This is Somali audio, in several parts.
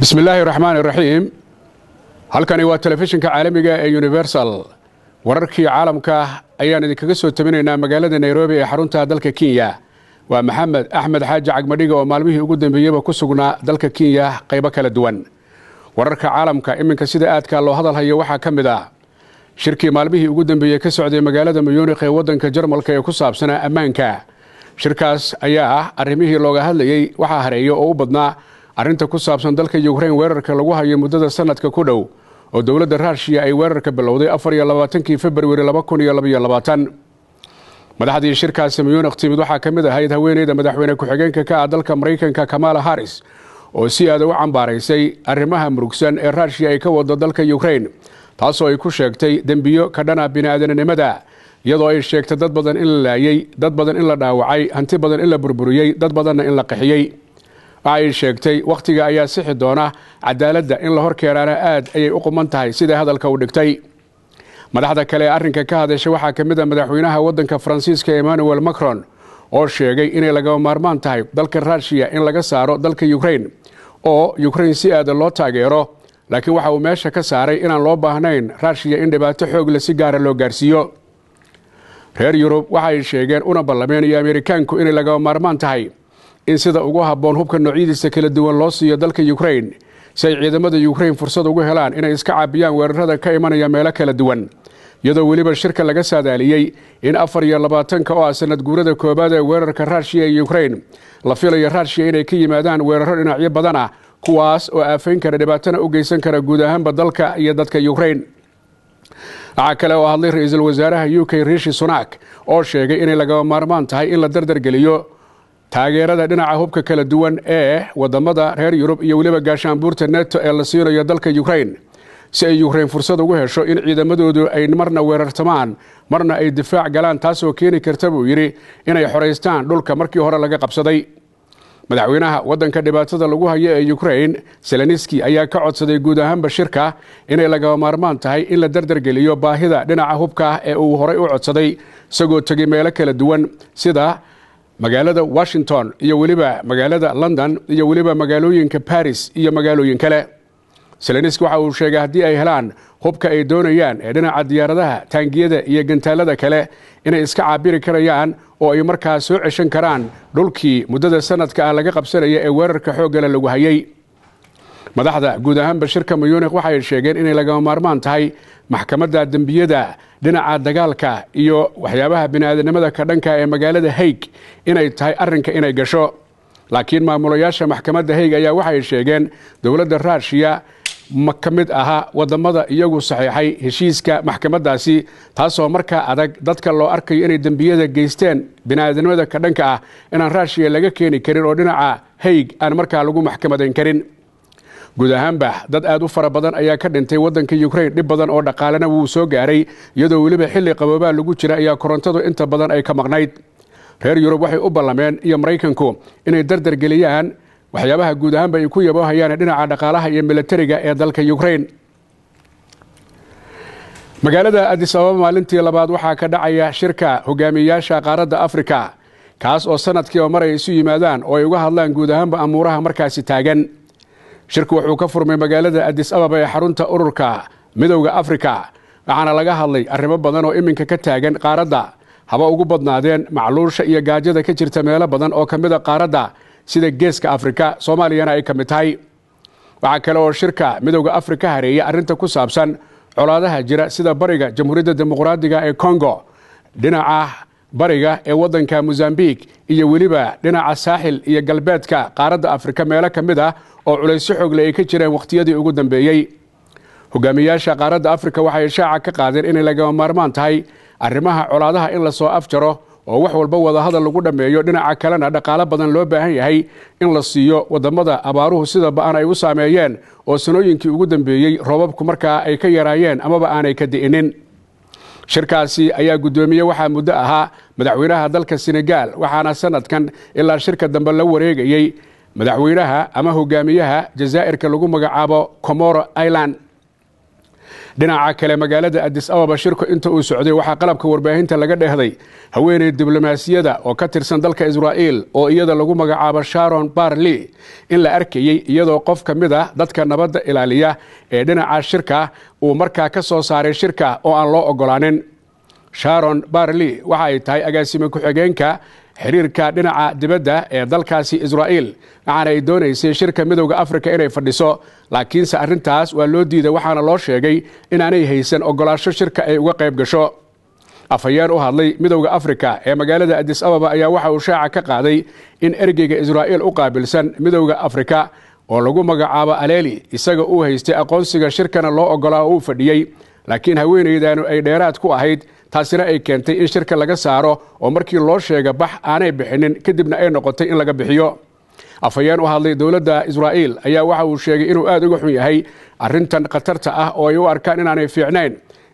bismi illaahi raxmaan iraxiim halkani waa telefishinka caalamiga ee universal wararkii caalamka ayaan idinkaga soo tabinaynaa magaalada nairobi ee xarunta dalka kenya waa maxamed axmed xaaji cagmadhiga oo maalmihii ugu dambeeyeyba ku sugnaa dalka kenya qaybo kala duwan wararka caalamka iminka sida aadkaa loo hadal hayo waxaa ka mid ah shirkii maalmihii ugu dambeeyey ka socday magaalada muyuunikh ee waddanka jarmalka ee ku saabsanaa ammaanka shirkaas ayaa ah arrimihii looga hadlayey waxaa hareeyo oo u badnaa arrinta ku saabsan dalka yukrain weerarka lagu hayo muddada sanadka ku dhow oo dowladda raashiya ay weerarka bilowday afar iyo labaatankii februari laba kun iyo labaiyo labaatan madaxdii shirkaasi muyuunikh timid waxaa ka mid ahayd haweeneyda madaxweyne ku-xigeenka ka ah dalka maraykanka kamala haris oo si aada u cambaaraysay arrimaha murugsan ee raashiya ay ka wado dalka yukrain taasoo ay ku sheegtay dembiyo ka dhana bini'aadanimada iyadoo ay sheegtay dad badan in la laayey dad badan in la dhaawacay hanti badan in la burburiyey dad badanna in la qaxiyey waxaay sheegtay wakhtiga ayaa sixi doona cadaaladda in la horkeeraana aad ayay u quman tahay sida hadalka u dhigtay madaxda kale ee arrinka ka hadasha waxaa ka mid a ah madaxweynaha waddanka faransiiska emmanuel macron oo sheegay inay lagama maarmaan tahay dalka rusiya in laga saaro dalka yukrain oo ukrain si aada loo taageero laakiin waxa uu meesha ka saaray inaan loo baahnayn rusiya in dhibaato xoogle si gaara ah loo gaarsiiyo reer yurub waxaay sheegeen una ballameen iyo ameerikaanku inay lagama maarmaan tahay in sida ugu habboon hubka noocyadiisa kala duwan loo siiyo dalka yukrain si ay ciidamada yukrain fursad ugu helaan inay iska caabiyaan weerarada ka imanaya meelo kala duwan iyadoo weliba shirka laga saadaaliyey in afar iyo labaatanka oo ah sanad guurada koowaad ee weerarka raashiya ee yukrain la filayo raashiya inay ka yimaadaan weeraro dhinacyo badan ah kuwaas oo aafayn kara dhibaatana u geysan kara guud ahaanba dalka iyo dadka yukrain waxaa kale oo hadlay ra-iisul wasaaraha u k riishi sunak oo sheegay inay lagaba maarmaan tahay in la dardargeliyo taageerada dhinaca hubka kala duwan ee waddamada reer yurub iyo weliba gaashaanbuurta neto ee la siinayo dalka yukrain si ay yukrain fursad ugu hesho in ciidamadoodu ay marna weerartamaan marna ay difaac galaan taasoo keeni karta buu yidhi inay xoraystaan dhulka markii hore laga qabsaday madaxweynaha wadanka dhibaatada lagu hayo ee ukrain seleniski ayaa ka codsaday guud ahaanba shirka inay lagaba maarmaan tahay in la dardargeliyo baahida dhinaca hubka ah ee uu horay u codsaday isagoo tegay meelo kala duwan sida magaalada washington iyo weliba magaalada london iyo weliba magaalooyinka baris iyo magaalooyin kale selenisk waxa uu sheegay haddii ay helaan hubka ay doonayaan ee dhinaca diyaaradaha taangiyada iyo gantaalada kale inay iska caabiri karayaan oo ay markaas soo ceshan karaan dhulkii muddada sanadka ah laga qabsanaya ee weerarka xooggale lagu hayay madaxda guud ahaanba shirka muyunik waxay sheegeen inay lagama maarmaan tahay maxkamadda dembiyada dhinaca dagaalka iyo waxyaabaha bini'aadanimada ka dhanka ee magaalada haig inay tahay arrinka inay gasho laakiin maamulayaasha maxkamadda haig ayaa waxay sheegeen dowladda ruushiya ma ka mid ahaa wadamada iyagu saxeexay heshiiska maxkamaddaasi taasoo markaa adag dadka loo arkayo inay dembiyada geysteen bini'aadanimada ka dhanka ah inaan ruushiya laga keeni karin oo dhinaca haig aan markaa lagu maxkamadayn karin guud ahaanba dad aad u fara badan ayaa ka dhintay wadanka ukrain dhib badan oo dhaqaalena wuu soo gaaray iyadoo weliba xilli qaboobaa lagu jira ayaa korontadu inta badan ay ka maqnayd reer yurub waxay u ballameen iyo maraykanku inay dardar geliyaan waxyaabaha guud ahaanba ay ku yaboohayaane dhinaca dhaqaalaha iyo milatariga ee dalka ukrain magaalada adis ababa maalintii labaad waxaa ka dhacaya shirka hogaamiyeyaasha qaaradda afrika kaas oo sanadkii oo maray isu yimaadaan oo ay uga hadlaan guud ahaanba amuuraha markaasi taagan shirku wuxuu ka furmay magaalada adis ababa ee xarunta ururka midowda afrika waxaana laga hadlay arrimo badan oo iminka ka taagan qaaradda haba ugu badnaadeen macluusha iyo gaajada ka jirta meelo badan oo ka mid a qaaradda sida geeska afrika soomaaliyana ay ka mid tahay waxaa kale oo shirka midowda afrika hareeya arrinta ku saabsan colaadaha jira sida bariga jamhuuriyadda dimuqraadiga ee congo dhinaca bariga ee waddanka mosambiq iyo weliba dhinaca saaxil iyo galbeedka qaaradda afrika meelo ka mid ah oo culaysyo xoogle ay ka jireen wakhtiyadii ugu dambeeyey hogaamiyayaasha qaaradda afrika waxay shaaca ka qaadeen inay lagama maarmaan tahay arrimaha colaadaha in lasoo afjaro oo wax walba wadahadal lagu dhammeeyo dhinaca kalena dhaqaale badan loo baahan yahay in la siiyo wadamada abaaruhu sida ba-an ay u saameeyeen oo sanooyinkii ugu dambeeyey roobabku markaa ay ka yaraayeen amaba aanay ka di'inin shirkaasi ayaa guddoomiye waxaa muddo ahaa madaxweynaha dalka senegaal waxaana sannadkan ilaa shirka dambe la wareegayay madaxweynaha ama hogaamiyaha jazaa'irka lagu magacaabo comoro iland dhinaca kale magaalada adis ababa shirku inta uu socday waxaa qalabka warbaahinta laga dheehday haweeney diblomaasiyada oo ka tirsan dalka israa'iil oo iyada lagu magacaabo sharon barley in la arkayey iyadoo qof ka mid ah dadka nabadda ilaaliya ee dhinaca shirka uu markaa ka soo saaray shirka oo aan loo ogolaanin sharon barley waxa ay tahay agaasime ku-xigeenka xiriirka dhinaca dibadda ee dalkaasi israa'iil waxaana ay doonaysay shirka midowda afrika inay fadhiso laakiinse arrintaas waa loo diiday waxaana loo sheegay inaanay haysan ogolaasho shirka ay uga qayb gasho afhayeen u hadlay midowda afrika ee magaalada adis ababa ayaa waxa uu shaaca ka qaaday in ergeyga israa'iil u qaabilsan midowda afrika oo lagu magacaabo aleeli isaga uu haystay aqoonsiga shirkana loo ogolaa oo uu fadhiyey laakiin haweeneydaanu ay dheeraad ku ahayd taasina ay keentay in shirka laga saaro oo markii loo sheega bax aanay bixinin kadibna ay noqotay in laga bixiyo afhayeen u hadlay dowladda israa'iil ayaa waxa uu sheegay inuu aad uga xun yahay arrintan khatarta ah oo ay u arkaan inaanay fiicnayn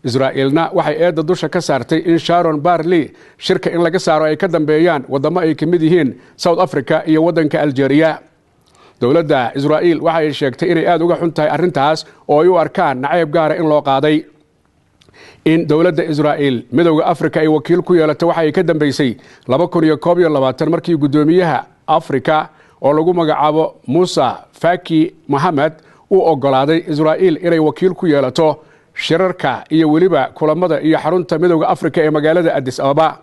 israa'iilna waxay eedda dusha ka saartay in sharon barley shirka in laga saaro ay ka dambeeyaan waddamo ay ka mid yihiin south africa iyo waddanka algeriya dowladda israa'iil waxa ay sheegtay inay aad uga xun tahay arrintaas oo ay u arkaan nacayb gaara in loo qaaday in dowladda israa'iil midowda afrika ay wakiil ku yeelatay waxa ay ka dambeysay markii guddoomiyaha afrika oo lagu magacaabo muusa faki mohamed uu ogolaaday israa'iil inay wakiil ku yeelato shirarka iyo weliba kulamada iyo xarunta midowda afrika ee magaalada adis ababa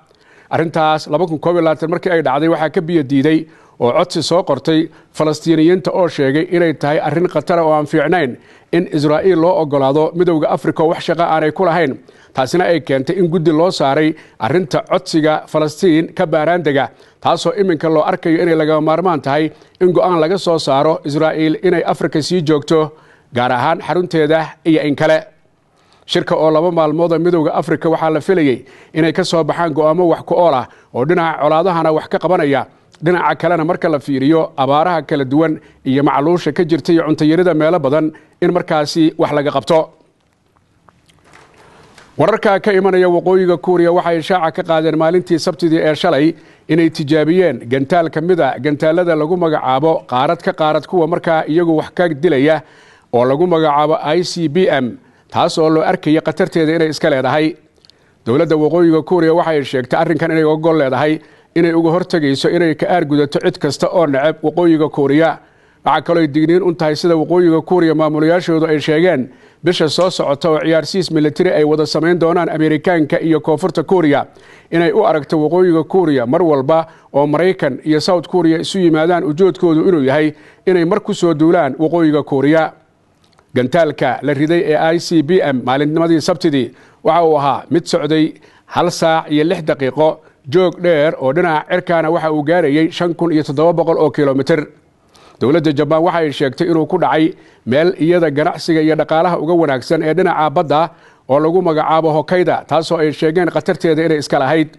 arrintaas markii ay dhacday waxaa ka biyo diiday oo codsi soo qortay falastiiniyiinta oo sheegay inay tahay arrin khatara oo aan fiicnayn in israa'iil loo ogolaado midowda afrika oo wax shaqo aanay ku lahayn taasina ay keentay in guddi loo saaray arrinta codsiga falastiin ka baaraandega taasoo iminka loo arkayo inay lagama maarmaan tahay in go'aan laga soo saaro israa'iil inay afrika sii joogto gaar ahaan xarunteeda iyo in kale shirka oo laba maalmooda midowda afrika waxaa la filayay inay ka soo baxaan go'aamo wax ku ool ah oo dhinaca colaadahana wax ka qabanaya dhinaca kalena marka la fiiriyo abaaraha kala duwan iyo macluusha ka jirta iyo cuntayarida meelo badan in markaasi wax laga qabto wararka ka imanaya waqooyiga kuuriya waxay shaaca ka qaadeen maalintii sabtidii ee shalay inay tijaabiyeen gantaal ka mid a gantaallada lagu magacaabo qaarad ka qaarad kuwa markaa iyagu wax ka dilaya oo lagu magacaabo i c b m taas oo loo arkaya khatarteeda inay iska leedahay dowladda waqooyiga kuuriya waxay sheegtay arrinkan inay oggol leedahay inay uga hortegayso inay ka aargudato cid kasta oo neceb waqooyiga kuuriya waxaa kalooy digniin un tahay sida waqooyiga kuuriya maamulayaashoodu ay sheegeen bisha soo socota oo ciyaarsiis milatari ay wada samayn doonaan ameerikaanka iyo koonfurta kuuriya inay u aragto waqooyiga kuuriya mar walba oo maraykan iyo south kuuriya isu yimaadaan ujoodkoodu inuu yahay inay mar ku soo duulaan waqooyiga kuuriya gantaalka la riday ee i c b m maalinnimadii sabtidii waxa uu ahaa mid socday hal saac iyo lix daqiiqo joog dheer oo dhinaca cirkaana waxa uu gaarayey shan kun iyo toddoba boqol oo kilomitr dowladda jabaan waxa ay sheegtay inuu ku dhacay meel iyada ganacsiga iyo dhaqaalaha uga wanaagsan ee dhinaca badda oo lagu magacaabo hokayda taasoo ay sheegeen khatarteeda inay iska lahayd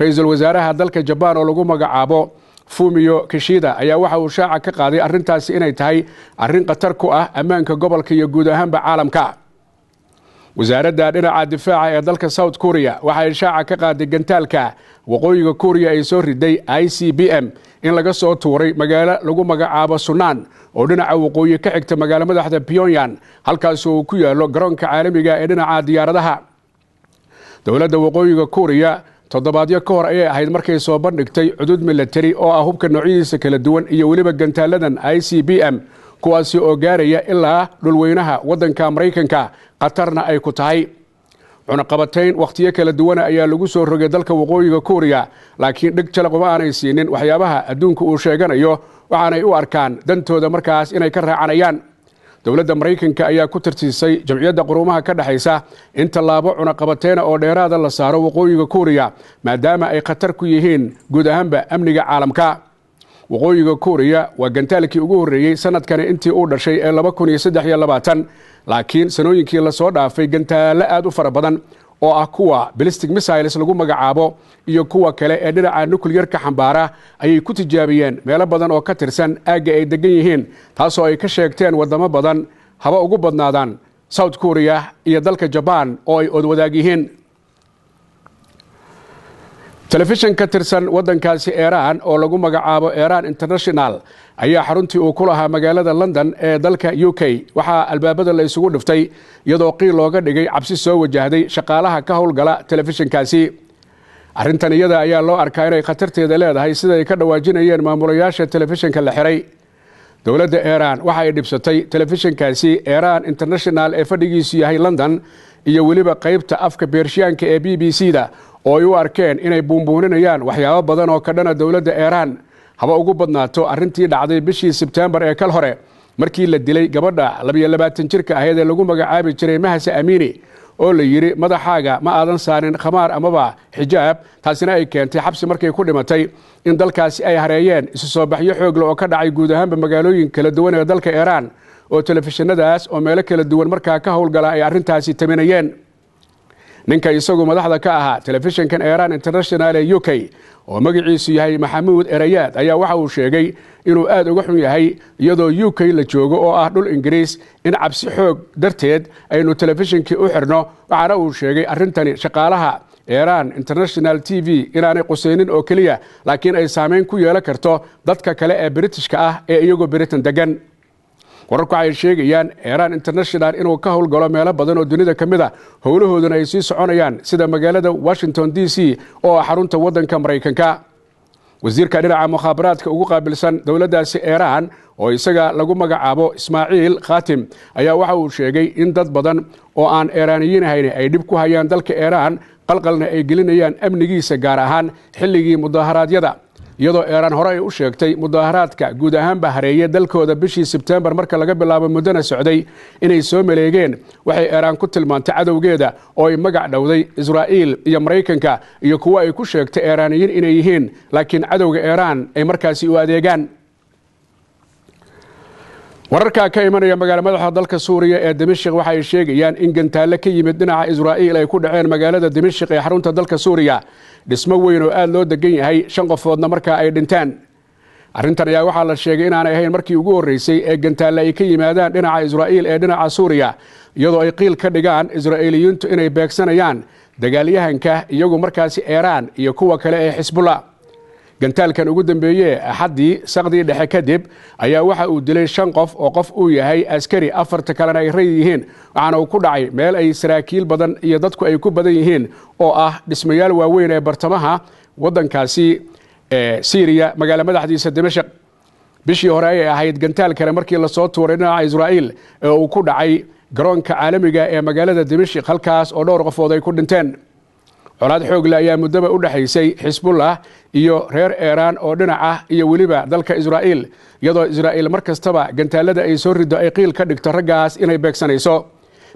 ra-iisul wasaaraha dalka jabaan oo lagu magacaabo fumiyo kishida ayaa waxa uu shaaca ka qaaday arrintaasi inay tahay arrin khatar ku ah ammaanka gobolka iyo guud ahaanba caalamka wasaaradda dhinaca difaaca ee dalka south waxa ay shaaca ka qaaday gantaalka waqooyiga kuuriya ay soo riday i c b m in laga soo tuuray magaalo lagu magacaabo sunaan oo dhinaca waqooyi ka xigta magaalo madaxda pyonyan halkaas oo uu ku yaallo garoonka caalamiga ah ee dhinaca diyaaradaha dowladda waqooyiga kuuriya toddobaadyo ka hor ayay ahayd markay soo bandhigtay cudud milatari oo ah hubka noocyadiisa kala duwan iyo weliba gantaaladan i c b m kuwaasi oo gaaraya ilaa dhulweynaha waddanka maraykanka khatarna ay ku tahay cunaqabatayn wakhtiyo kala duwana ayaa lagu soo rogay dalka waqooyiga kuuriya laakiin dhig jalaqoba aanay siinin waxyaabaha adduunka uu sheeganayo waxaanay u arkaan dantooda markaas inay ka raacanayaan dowladda maraykanka ayaa ku tirtiisay jamciyadda qurumaha ka dhexaysa in tallaabo cunaqabateyna oo dheeraada la saaro waqooyiga kuuriya maadaama ay khatar ku yihiin guud ahaanba amniga caalamka waqooyiga kuuriya waa gantaalkii ugu horreeyey sanadkani intii uu dhashay ee laba kun iyo saddex labaatan laakiin sanooyinkii lasoo dhaafay gantaalo aad u fara badan oo ah kuwa belistic misiles lagu magacaabo iyo kuwa kale ee dhinaca nukliyar ka xambaara ayay ku tijaabiyeen meelo badan oo ka tirsan aagga ay deggan yihiin taasoo ay ka sheegteen waddamo badan haba ugu badnaadaan south korea iyo dalka jabaan oo ay ood wadaag yihiin telefishan ka tirsan waddankaasi eraan oo lagu magacaabo eraan international ayaa xaruntii uu ku lahaa magaalada london ee dalka u k waxaa albaabada la isugu dhiftay iyadoo qiil looga dhigay cabsi soo wajahday shaqaalaha ka howlgala telefishankaasi arrintan iyada ayaa loo arkaa inay khatarteeda leedahay sida ay ka dhawaajinayeen maamulayaasha telefishanka la xihay dowladda eraan waxa ay dhibsatay telefishankaasi eraan international ee fadhigiisu yahay london iyo weliba qaybta afka beershiyaanka ee b b c da oo ay u arkeen inay buunbuuninayaan waxyaabo badan oo ka dhana ah dowladda eeraan haba ugu badnaato arrintii dhacday bishii sebteembar ee kal hore markii la dilay gabadha labiyo labaatan jirka ahayd ee lagu magacaabi jiray mahase amiini oo la yidhi madaxaaga ma aadan saarin khamaar amaba xijaab taasina ay keentay xabsi markay ku dhimatay in dalkaasi ay hareeyeen isu soo baxyo xoogle oo ka dhacay guud ahaanba magaalooyin kala duwan ee dalka eeraan oo telefishinadaas oo meelo kala duwan markaa ka howlgala ay arrintaasi taminayeen ninka isagu madaxda ka ahaa telefishinkan iran international ee u k oo magiciisu yahay maxamuud erayaad ayaa waxa uu sheegay inuu aad uga xun yahay iyadoo u k la joogo oo ah dhul ingiriis in cabsi xoog darteed aynu telefishinkii u xirno waxaana uu sheegay arrintani shaqaalaha iran international t v inaanay qusaynin oo keliya laakiin ay saamayn ku yeelan karto dadka kale ee britishka ah ee iyagoo britain degan wararku waxay sheegayaan eraan international inuu ka howlgalo meelo badan oo dunida ka mid a ah. howlahooduna ay sii soconayaan sida magaalada washington d c oo ah xarunta waddanka maraykanka wasiirka dhinaca mukhaabaraadka ugu qaabilsan dowladdaasi eraan oo isaga lagu magacaabo ismaaciil khaatim ayaa waxa uu sheegay in dad badan oo aan eraaniyiin ahayn ay dhib ku hayaan dalka eraan qalqalna ay gelinayaan amnigiisa gaar ahaan xilligii mudaharaadyada iyadoo eeraan hore ay u sheegtay mudaharaadka guud ahaanba hareeye dalkooda bishii sebteembar marka laga bilaabo muddana socday inay soo maleegeen waxay eeraan ku tilmaantay cadowgeeda oo ay magac dhowday israa'iil iyo maraykanka iyo kuwo ay ku sheegtay eeraaniyiin inay yihiin laakiin cadowga eeraan ay markaasi u adeegaan wararkaa ka imanaya magaalo madaxda dalka suuriya ee dimashik waxa ay sheegayaan in gantaalle ka yimid dhinaca israa'iil ay ku dhaceen magaalada dimashik ee xarunta dalka suuriya dhismo weyn oo aad loo degan yahay shan qofoodna markaa ay dhinteen arrintan ayaa waxaa la sheegay inaanay ahayn markii ugu horreysay ee gantaalle ay ka yimaadaan dhinaca israa'iil ee dhinaca suuriya iyadoo ay qiil ka dhigaan israa'iiliyiintu inay beegsanayaan dagaalyahanka iyagu markaasi eeraan iyo kuwa kale ee xisbullah gantaalkan ugu dambeeye axaddii saqdii dhexe kadib ayaa waxa uu dilay shan qof oo qof uu yahay askari afarta kalena ay ray yihiin waxaana uu ku dhacay meel ay saraakiil badan iyo dadku ay ku badan yihiin oo ah dhismayaal waaweyn ee bartamaha waddankaasi ee siiriya magaalo madaxdiisa dimashaq bishii hore ayay ahayd gantaal kale markii lasoo tuuray dhinaca israa'iil ee uu ku dhacay garoonka caalamiga ah ee magaalada dimashik halkaas oo dhowr qofood ay ku dhinteen colaad xoog leh ayaa muddaba u dhexaysay xisbullah iyo reer eeraan oo dhinac ah iyo weliba dalka israa'iil iyadoo israa'iil mar kastaba gantaallada ay soo riddo ay qiil ka dhigto raggaas inay beegsanayso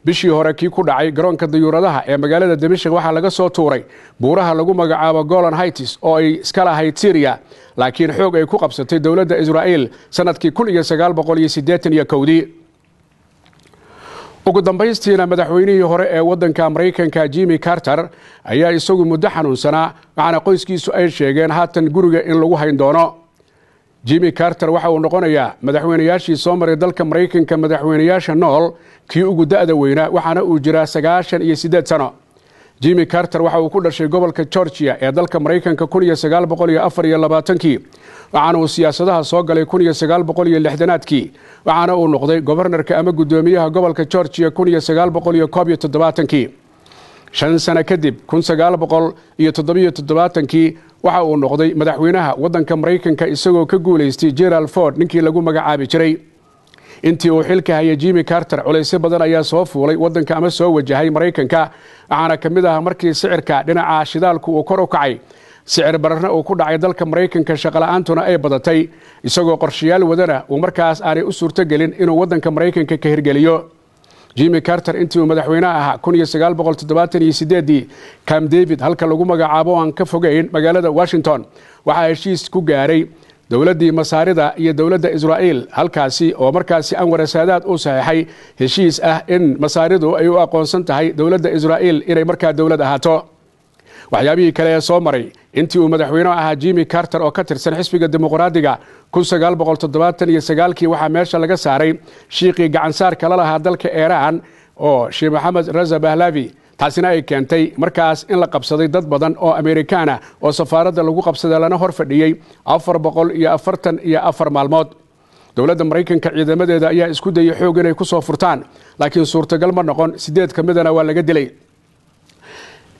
bishii hore kii ku dhacay garoonka dayuuradaha ee magaalada damashik waxaa laga soo tuuray buuraha lagu magacaabo golon haitis oo ay iska lahayd syriya laakiin xoog ay ku qabsatay dowladda israa'iil sannadkii kun iyo sagaal boqol iyo siddeetan iyo kowdii ugu dambaystiina madaxweynihii hore ee waddanka maraykanka jimmi carter ayaa isagu muddo xanuunsanaa waxaana qoyskiisu ay sheegeen haatan guriga in lagu hayn doono jimmi carter waxa uu noqonayaa madaxweynayaashii soo maray dalka maraykanka madaxweynayaasha nool kii ugu da-da weynaa waxaana uu jiraa sagaashan iyo siddeed sano jimi carter waxa uu ku dhashay gobolka gorgiya ee dalka maraykanka kii waxaana uu siyaasadaha soo galay kii waxaana uu noqday gobernarka ama guddoomiyaha gobolka gorgiya kii shan sano kadib kii waxa uu noqday madaxweynaha waddanka maraykanka isagoo ka guulaystay gerald ford ninkii lagu magacaabi jiray intii uu xilka haya jimi carter culaysyo badan ayaa soo fuulay wadanka ama soo wajahay maraykanka waxaana ka mid ahaa markii sicirka dhinaca shidaalku uu kor u kacay sicir bararna uu ku dhacay dalka maraykanka shaqola'aantuna ay badatay isagoo qorshayaal wadana uu markaas aanay u suurtogelin inuu waddanka maraykanka ka hirgeliyo jimi carter intii uu madaxweyneha ahaa kunyosagaaboqoltoddobaataniyosiddeedii cam david halka lagu magacaabo oo aan ka fogayn magaalada washington waxaa heshiis ku gaaray dowladdii masaarida iyo dowladda israa'iil halkaasi oo markaasi anwar saadaad u saxeixay heshiis ah in masaaridu ay u aqoonsan tahay dowladda israa'iil inay markaa dowlad ahaato waxyaabihii kale ee soo maray intii uu madaxweynehu ahaa jimi carter oo ka tirsan xisbiga dimuqraadiga iyo waxaa meesha laga saaray shiikii gacansaarka la lahaa dalka iiraan oo sheekh maxamed raza bahlavi taasina ay keentay markaas in la qabsaday dad badan oo ameerikaana oo safaaradda lagu qabsaday lana hor fadhiyey afar boqol iyo afartan iyo afar maalmood dowladda maraykanka ciidamadeeda ayaa isku dayay xoog inay ku soo furtaan laakiin suurtagal ma noqon siddeed ka midana waa laga dilay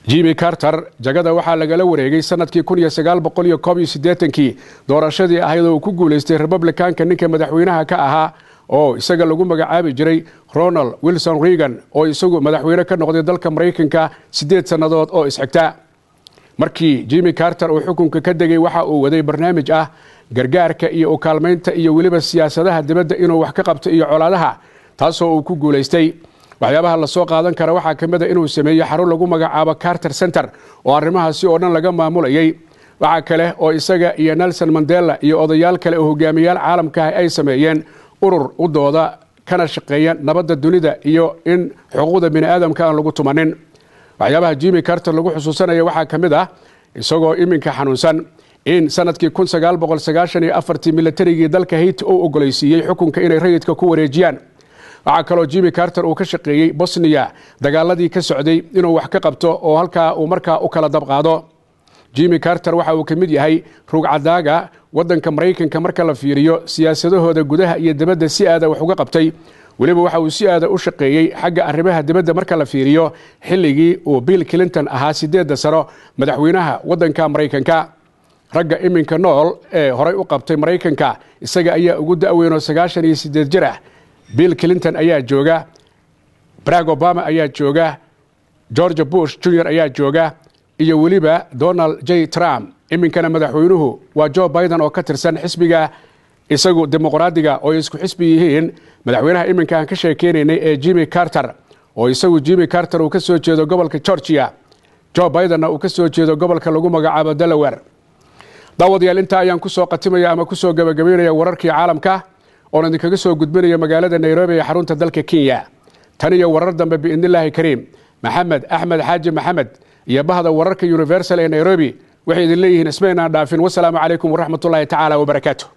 jimi carter jagada waxaa lagala wareegay sanadkii kii doorashadii ahayd oo uu ku guulaystay republikanka ninka madaxweynaha ka ahaa oo isaga lagu magacaabi jiray ronald wilson regan oo isagu madaxweyne ka noqday dalka maraykanka siddeed sannadood oo is xigta markii jimi carter uu xukunka ka degay waxa uu waday barnaamij ah gargaarka iyo u kaalmaynta iyo weliba siyaasadaha dibadda inuu wax ka qabto iyo colaadaha taasoo uu ku guulaystay waxyaabaha lasoo qaadan kara waxaa ka mid a ah inuu sameeyey xarun lagu magacaabo carter center oo arrimahaasi oo dhan laga maamulayay waxaa kale oo isaga iyo nelson mandela iyo odayaal kale oo hogaamiyayaal caalamka ah ay sameeyeen urur u dooda kana shaqeeya nabadda dunida iyo in xuquuqda biniaadamka aan lagu tumanin waxyaabaha jimi carter lagu xusuusanaya waxaa ka mid ah isagoo iminka xanuunsan in sanadkii milatarigii dalka heyt uu ogolaysiiyey xukunka inay rayidka ku wareejiyaan waxaa kaloo jimi carter uu ka shaqeeyey bosniya dagaaladii ka socday inuu wax ka qabto oo halkaa uu markaa u kala dabqaado jimi carter waxa uu ka mid yahay rugcadaaga waddanka maraykanka marka la fiiriyo siyaasadahooda gudaha iyo dibadda si aada wax uga qabtay weliba waxa uu si aada u shaqeeyey xagga arrimaha dibadda marka la fiiriyo xilligii uu bill clinton ahaa siddeedda sano madaxweynaha waddanka maraykanka ragga iminka nool ee horay u qabtay maraykanka isaga ayaa ugu da'weyno sagaashan iyo siddeed jir ah bill clinton ayaa jooga barack obama ayaa jooga george bush junior ayaa jooga iyo weliba donald j trump iminkana madaxweynuhu waa jo biden oo ka tirsan xisbiga isagu dimuqraadiga oo ay isku xisbi yihiin madaxweynaha iminka aan ka sheekeynaynay ee jimi carter oo isagu jimi carter uu ka soo jeedo gobolka georgia jo bidenna uu ka soo jeedo gobolka lagu magacaabo delaware daawadayaal intaa ayaan kusoo qatimaya ama kusoo gabagabaynaya wararkii caalamka oon idinkaga soo gudbinaya magaalada nairobi ee xarunta dalka kenya tan iyo warar dambe biidnilaahi kariim maxamed axmed xaaji maxamed iyo bahda wararka universal ee nairobi waxay idin leeyihiin ismaynaan dhaafin wasalaamu calaykum waraxmat tacaala wabarakaatu